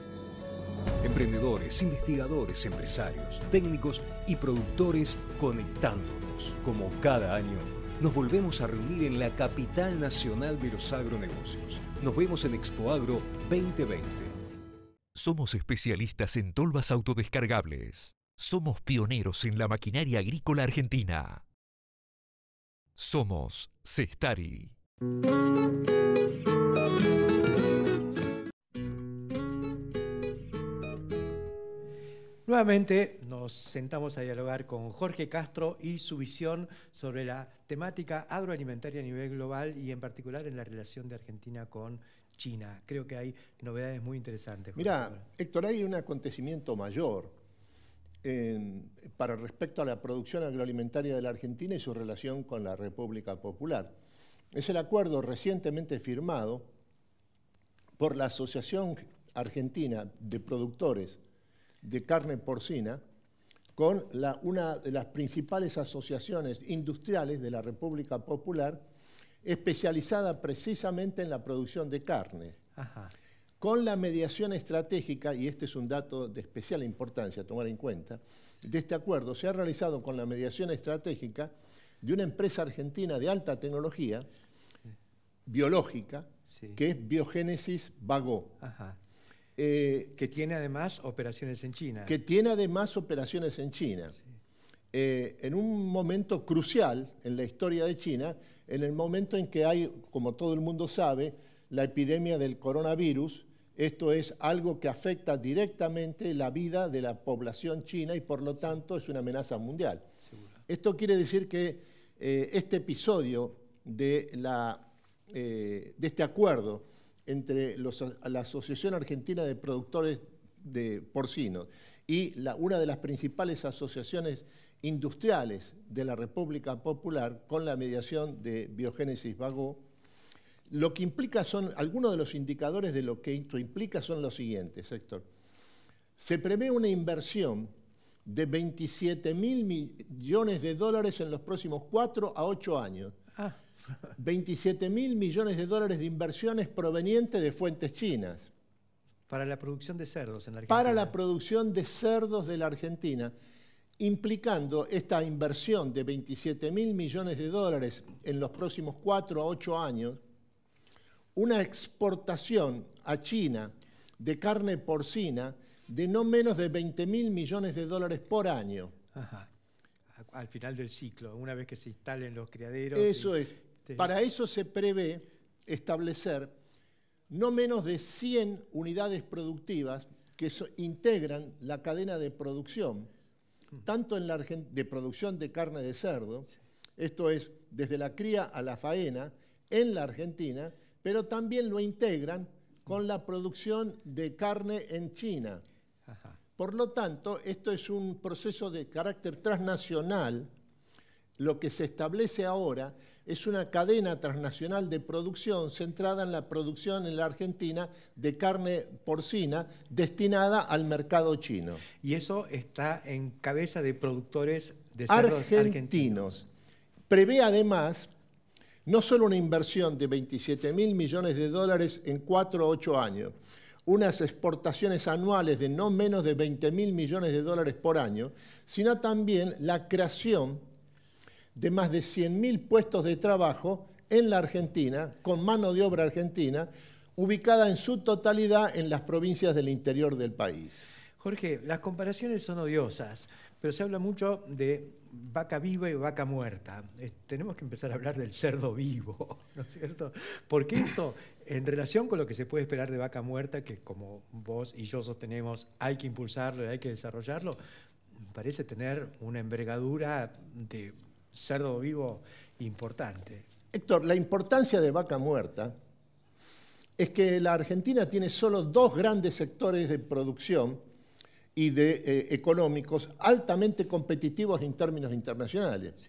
Emprendedores, investigadores, empresarios, técnicos y productores conectándonos. Como cada año, nos volvemos a reunir en la capital nacional de los agronegocios. Nos vemos en Expoagro 2020. Somos especialistas en tolvas autodescargables. Somos pioneros en la maquinaria agrícola argentina. Somos Cestari. Nuevamente nos sentamos a dialogar con Jorge Castro y su visión sobre la temática agroalimentaria a nivel global y en particular en la relación de Argentina con China. Creo que hay novedades muy interesantes. Mira, Héctor, hay un acontecimiento mayor para respecto a la producción agroalimentaria de la Argentina y su relación con la República Popular. Es el acuerdo recientemente firmado por la Asociación Argentina de Productores de carne porcina con una de las principales asociaciones industriales de la República Popular, especializada precisamente en la producción de carne. Con la mediación estratégica, y este es un dato de especial importancia a tomar en cuenta, de este acuerdo se ha realizado con la mediación estratégica de una empresa argentina de alta tecnología, biológica, que es Biogénesis Vago. Eh, que tiene además operaciones en China. Que tiene además operaciones en China. Eh, en un momento crucial en la historia de China, en el momento en que hay, como todo el mundo sabe, la epidemia del coronavirus, esto es algo que afecta directamente la vida de la población china y por lo tanto es una amenaza mundial. Esto quiere decir que eh, este episodio de, la, de este acuerdo entre la Asociación Argentina de Productores de Porcinos y la, una de las principales asociaciones industriales de la República Popular con la mediación de Biogénesis Vago, lo que implica son, algunos de los indicadores de lo que esto implica son los siguientes, Héctor. Se prevé una inversión de 27 mil millones de dólares en los próximos 4 a 8 años. Ah. 27 mil millones de dólares de inversiones provenientes de fuentes chinas. Para la producción de cerdos en la Argentina. Para la producción de cerdos de la Argentina, implicando esta inversión de 27 mil millones de dólares en los próximos 4 a 8 años, una exportación a China de carne porcina de no menos de 20 mil millones de dólares por año. Al final del ciclo, una vez que se instalen los criaderos Eso es. Este, Para eso se prevé establecer no menos de 100 unidades productivas que integran la cadena de producción, hmm. tanto en la de producción de carne de cerdo, esto es, desde la cría a la faena, en la Argentina, pero también lo integran con la producción de carne en China. Por lo tanto, esto es un proceso de carácter transnacional. Lo que se establece ahora es una cadena transnacional de producción centrada en la producción en la Argentina de carne porcina destinada al mercado chino. Y eso está en cabeza de productores de cerdos argentinos. argentinos. Prevé además no solo una inversión de 27 mil millones de dólares en 4 o 8 años, unas exportaciones anuales de no menos de 20 mil millones de dólares por año, sino también la creación de más de 100.000 puestos de trabajo en la Argentina, con mano de obra argentina, ubicada en su totalidad en las provincias del interior del país. Jorge, las comparaciones son odiosas, pero se habla mucho de vaca viva y vaca muerta. tenemos que empezar a hablar del cerdo vivo, (laughs) ¿no es cierto? Porque esto, en relación con lo que se puede esperar de vaca muerta, que como vos y yo sostenemos, hay que impulsarlo y hay que desarrollarlo, parece tener una envergadura de cerdo vivo importante. Héctor, la importancia de vaca muerta es que la Argentina tiene solo dos grandes sectores de producción y de eh, económicos altamente competitivos en términos internacionales.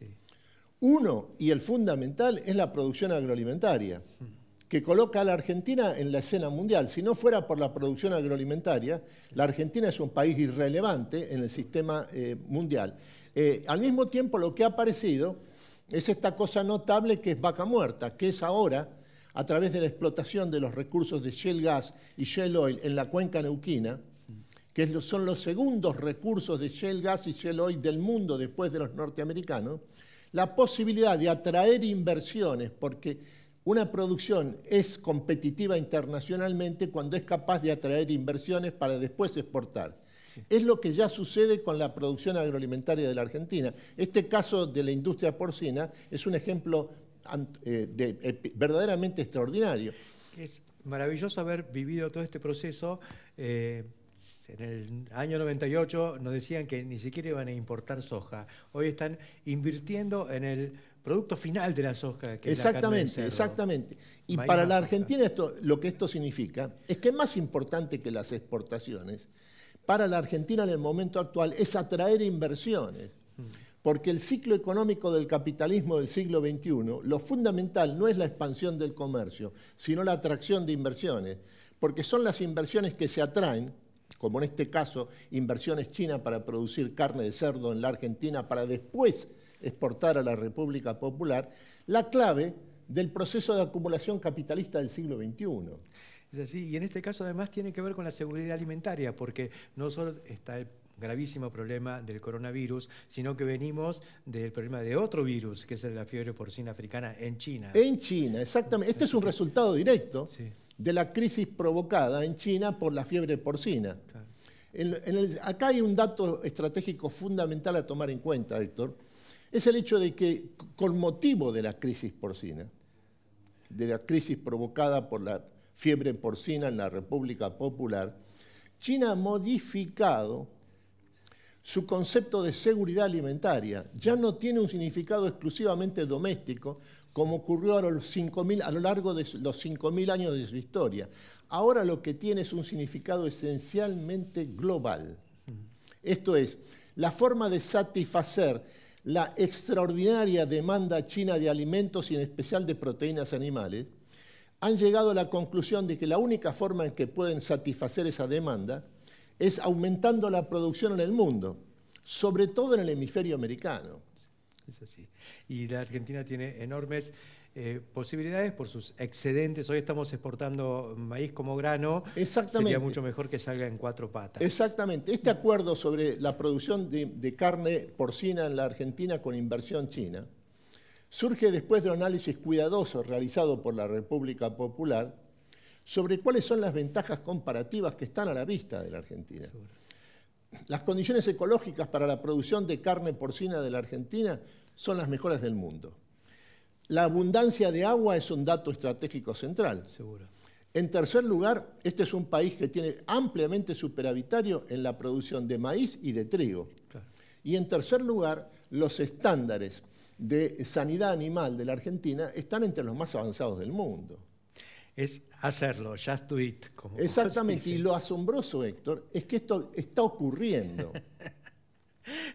Uno, y el fundamental, es la producción agroalimentaria que coloca a la Argentina en la escena mundial. Si no fuera por la producción agroalimentaria, la Argentina es un país irrelevante en el sistema eh, mundial. Eh, al mismo tiempo, lo que ha aparecido es esta cosa notable que es vaca muerta, que es ahora, a través de la explotación de los recursos de Shell gas y Shell oil en la cuenca neuquina, que son los segundos recursos de Shell gas y Shell oil del mundo después de los norteamericanos, la posibilidad de atraer inversiones, porque una producción es competitiva internacionalmente cuando es capaz de atraer inversiones para después exportar. Es lo que ya sucede con la producción agroalimentaria de la Argentina. Este caso de la industria porcina es un ejemplo eh, verdaderamente extraordinario. Es maravilloso haber vivido todo este proceso. Eh, en el año 98 nos decían que ni siquiera iban a importar soja. Hoy están invirtiendo en el producto final de las soja. Que exactamente, es exactamente. Y para la Argentina esto, lo que esto significa es que más importante que las exportaciones, para la Argentina en el momento actual es atraer inversiones. Porque el ciclo económico del capitalismo del siglo XXI, lo fundamental no es la expansión del comercio, sino la atracción de inversiones. Porque son las inversiones que se atraen, como en este caso inversiones chinas para producir carne de cerdo en la Argentina, para después exportar a la República Popular, la clave del proceso de acumulación capitalista del siglo XXI. Es así, y en este caso además tiene que ver con la seguridad alimentaria, porque no solo está el gravísimo problema del coronavirus, sino que venimos del problema de otro virus, que es el de la fiebre porcina africana en China. En China, exactamente. Este es un resultado directo de la crisis provocada en China por la fiebre porcina. acá hay un dato estratégico fundamental a tomar en cuenta, Héctor es el hecho de que con motivo de la crisis porcina, de la crisis provocada por la fiebre porcina en la República Popular, China ha modificado su concepto de seguridad alimentaria ya no tiene un significado exclusivamente doméstico, como ocurrió a, lo largo de los 5.000 años de su historia. Ahora lo que tiene es un significado esencialmente global. Esto es, la forma de satisfacer la extraordinaria demanda china de alimentos y en especial de proteínas animales, han llegado a la conclusión de que la única forma en que pueden satisfacer esa demanda es aumentando la producción en el mundo, sobre todo en el hemisferio americano. Es así. Y la Argentina tiene enormes eh, posibilidades por sus excedentes. Hoy estamos exportando maíz como grano. Sería mucho mejor que salga en cuatro patas. Exactamente. Este acuerdo sobre la producción de, de carne porcina en la Argentina con inversión china surge después de un análisis cuidadoso realizado por la República Popular sobre cuáles son las ventajas comparativas que están a la vista de la Argentina. Las condiciones ecológicas para la producción de carne porcina de la Argentina son las mejores del mundo la abundancia de agua es un dato estratégico central. Seguro. En tercer lugar, este es un país que tiene ampliamente superavitario en la producción de maíz y de trigo. Y en tercer lugar, los estándares de sanidad animal de la Argentina están entre los más avanzados del mundo. Es hacerlo, just do Como Exactamente, y lo asombroso, Héctor, es que esto está ocurriendo. (laughs)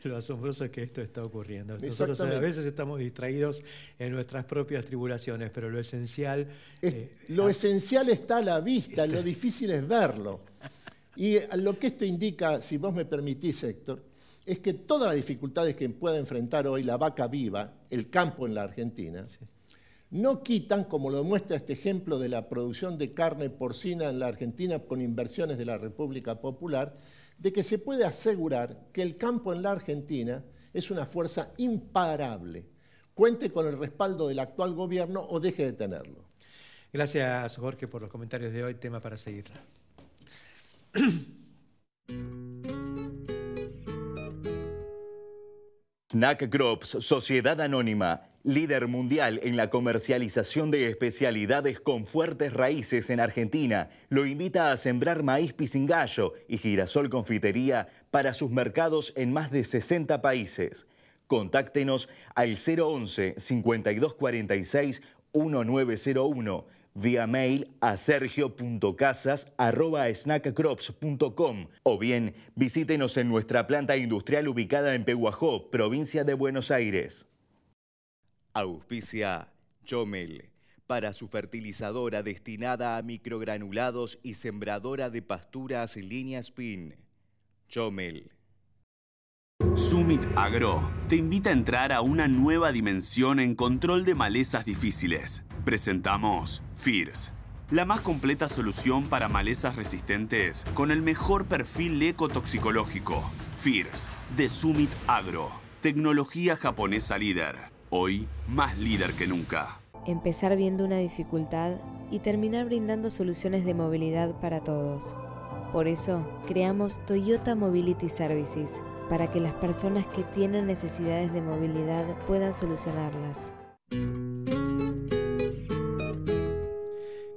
lo asombroso es que esto está ocurriendo. Nosotros a veces estamos distraídos en nuestras propias tribulaciones, pero lo esencial... Eh, lo esencial está a la vista, lo difícil es verlo. Y eh, lo que esto indica, si vos me permitís, Héctor, es que todas las dificultades que pueda enfrentar hoy la vaca viva, el campo en la Argentina, no quitan, como lo muestra este ejemplo de la producción de carne porcina en la Argentina con inversiones de la República Popular, de que se puede asegurar que el campo en la Argentina es una fuerza imparable, cuente con el respaldo del actual gobierno o deje de tenerlo. Gracias, Jorge, por los comentarios de hoy, tema para seguir. Snack Groups, Sociedad Anónima líder mundial en la comercialización de especialidades con fuertes raíces en Argentina, lo invita a sembrar maíz pisingallo y girasol confitería para sus mercados en más de 60 países. Contáctenos al 011-5246-1901 vía mail a sergio.casas.snackcrops.com o bien visítenos en nuestra planta industrial ubicada en Peguajó, provincia de Buenos Aires. Auspicia Chomel para su fertilizadora destinada a microgranulados y sembradora de pasturas y líneas spin. Chomel. Summit Agro te invita a entrar a una nueva dimensión en control de malezas difíciles. Presentamos FIRS, la más completa solución para malezas resistentes con el mejor perfil ecotoxicológico. FIRS, de Summit Agro, tecnología japonesa líder. Hoy, más líder que nunca. Empezar viendo una dificultad y terminar brindando soluciones de movilidad para todos. Por eso, creamos Toyota Mobility Services, para que las personas que tienen necesidades de movilidad puedan solucionarlas.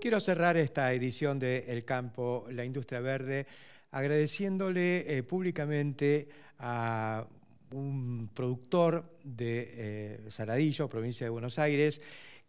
Quiero cerrar esta edición de El Campo, la Industria Verde, agradeciéndole eh, públicamente a un productor de eh, Saladillo, provincia de Buenos Aires,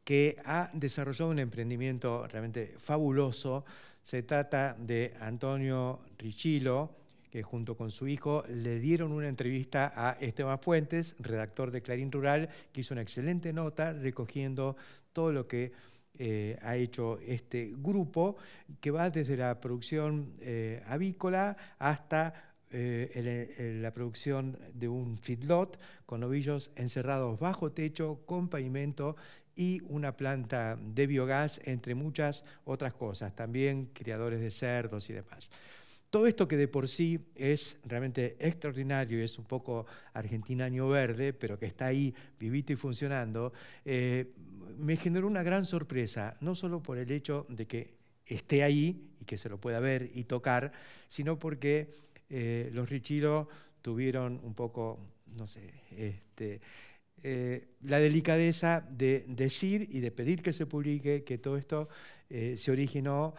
que ha desarrollado un emprendimiento realmente fabuloso. Se trata de Antonio Richilo, que junto con su hijo le dieron una entrevista a Esteban Fuentes, redactor de Clarín Rural, que hizo una excelente nota recogiendo todo lo que eh, ha hecho este grupo, que va desde la producción eh, avícola hasta eh, eh, la producción de un feedlot con ovillos encerrados bajo techo, con pavimento y una planta de biogás, entre muchas otras cosas, también criadores de cerdos y demás. Todo esto que de por sí es realmente extraordinario y es un poco argentinaño verde, pero que está ahí vivito y funcionando, eh, me generó una gran sorpresa, no solo por el hecho de que esté ahí y que se lo pueda ver y tocar, sino porque eh, los Richiro tuvieron un poco, no sé, este, eh, la delicadeza de decir y de pedir que se publique que todo esto eh, se originó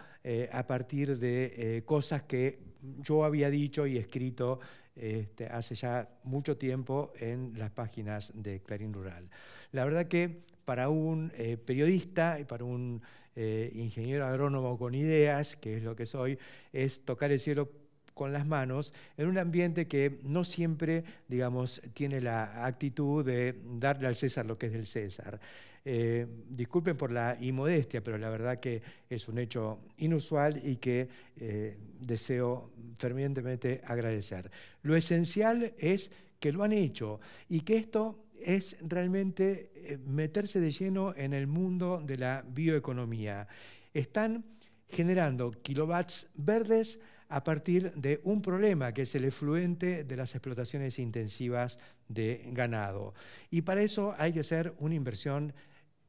a partir de cosas que yo había dicho y escrito este, hace ya mucho tiempo en las páginas de Clarín Rural. La verdad que para un periodista y para un ingeniero agrónomo con ideas, que es lo que soy, es tocar el cielo con las manos en un ambiente que no siempre, digamos, tiene la actitud de darle al César lo que es del César. Eh, disculpen por la inmodestia, pero la verdad que es un hecho inusual y que eh, deseo fervientemente agradecer. Lo esencial es que lo han hecho y que esto es realmente eh, meterse de lleno en el mundo de la bioeconomía. Están generando kilovatios verdes a partir de un problema que es el efluente de las explotaciones intensivas de ganado. Y para eso hay que hacer una inversión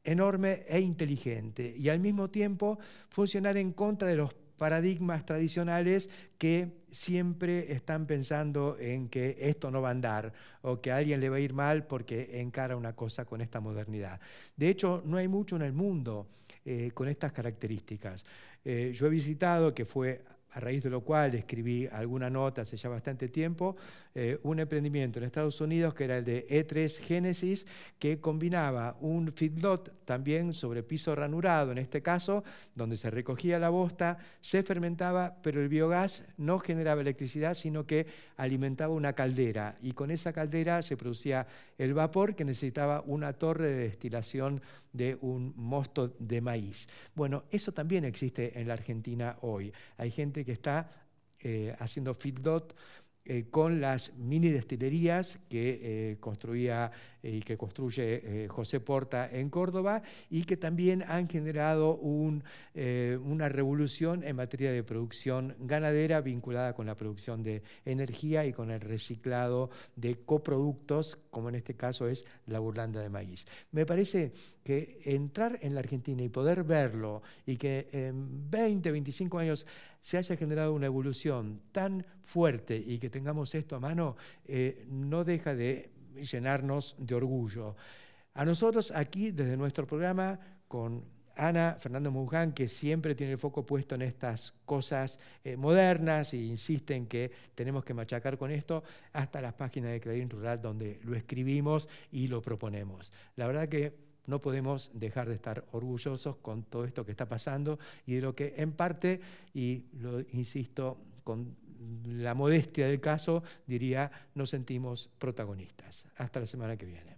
enorme e inteligente y al mismo tiempo funcionar en contra de los paradigmas tradicionales que siempre están pensando en que esto no va a andar o que a alguien le va a ir mal porque encara una cosa con esta modernidad. De hecho, no hay mucho en el mundo eh, con estas características. Eh, yo he visitado, que fue a raíz de lo cual escribí alguna nota hace ya bastante tiempo, eh, un emprendimiento en Estados Unidos que era el de E3 Genesis, que combinaba un feedlot también sobre piso ranurado, en este caso, donde se recogía la bosta, se fermentaba, pero el biogás no generaba electricidad, sino que alimentaba una caldera. Y con esa caldera se producía el vapor que necesitaba una torre de destilación de un mosto de maíz. Bueno, eso también existe en la Argentina hoy. Hay gente que está eh, haciendo feedlot eh, con las mini destilerías que eh, construía y que construye José Porta en Córdoba y que también han generado una revolución en materia de producción ganadera vinculada con la producción de energía y con el reciclado de coproductos, como en este caso es la burlanda de maíz. Me parece que entrar en la Argentina y poder verlo y que en 20, 25 años se haya generado una evolución tan fuerte y que tengamos esto a mano, eh, no deja de llenarnos de orgullo. A nosotros aquí, desde nuestro programa, con Ana Fernando Muján, que siempre tiene el foco puesto en estas cosas eh, modernas e insisten que tenemos que machacar con esto, hasta las páginas de Clarín Rural donde lo escribimos y lo proponemos. La verdad que no podemos dejar de estar orgullosos con todo esto que está pasando y de lo que en parte, y lo insisto con la modestia del caso, diría, nos sentimos protagonistas. Hasta la semana que viene.